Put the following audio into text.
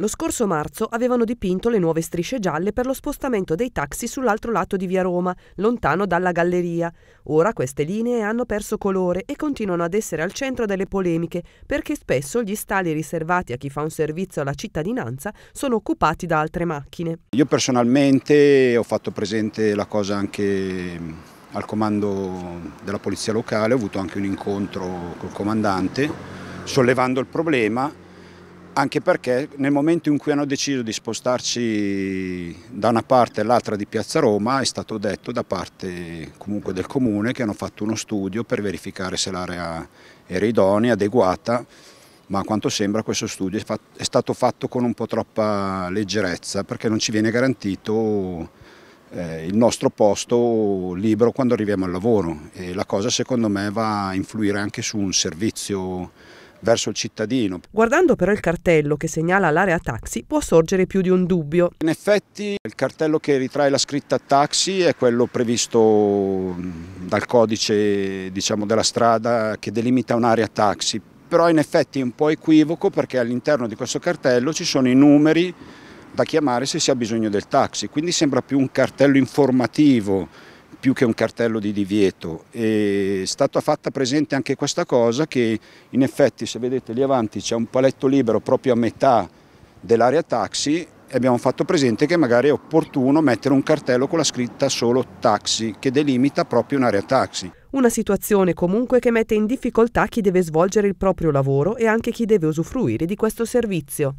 Lo scorso marzo avevano dipinto le nuove strisce gialle per lo spostamento dei taxi sull'altro lato di via Roma, lontano dalla galleria. Ora queste linee hanno perso colore e continuano ad essere al centro delle polemiche perché spesso gli stali riservati a chi fa un servizio alla cittadinanza sono occupati da altre macchine. Io personalmente ho fatto presente la cosa anche al comando della polizia locale, ho avuto anche un incontro col comandante sollevando il problema anche perché nel momento in cui hanno deciso di spostarci da una parte all'altra di Piazza Roma è stato detto da parte comunque del comune che hanno fatto uno studio per verificare se l'area era idonea, adeguata, ma a quanto sembra questo studio è, fatto, è stato fatto con un po' troppa leggerezza perché non ci viene garantito eh, il nostro posto libero quando arriviamo al lavoro e la cosa secondo me va a influire anche su un servizio verso il cittadino. Guardando però il cartello che segnala l'area taxi può sorgere più di un dubbio. In effetti il cartello che ritrae la scritta taxi è quello previsto dal codice diciamo, della strada che delimita un'area taxi, però in effetti è un po' equivoco perché all'interno di questo cartello ci sono i numeri da chiamare se si ha bisogno del taxi, quindi sembra più un cartello informativo più che un cartello di divieto. è stata fatta presente anche questa cosa che in effetti se vedete lì avanti c'è un paletto libero proprio a metà dell'area taxi e abbiamo fatto presente che magari è opportuno mettere un cartello con la scritta solo taxi che delimita proprio un'area taxi. Una situazione comunque che mette in difficoltà chi deve svolgere il proprio lavoro e anche chi deve usufruire di questo servizio.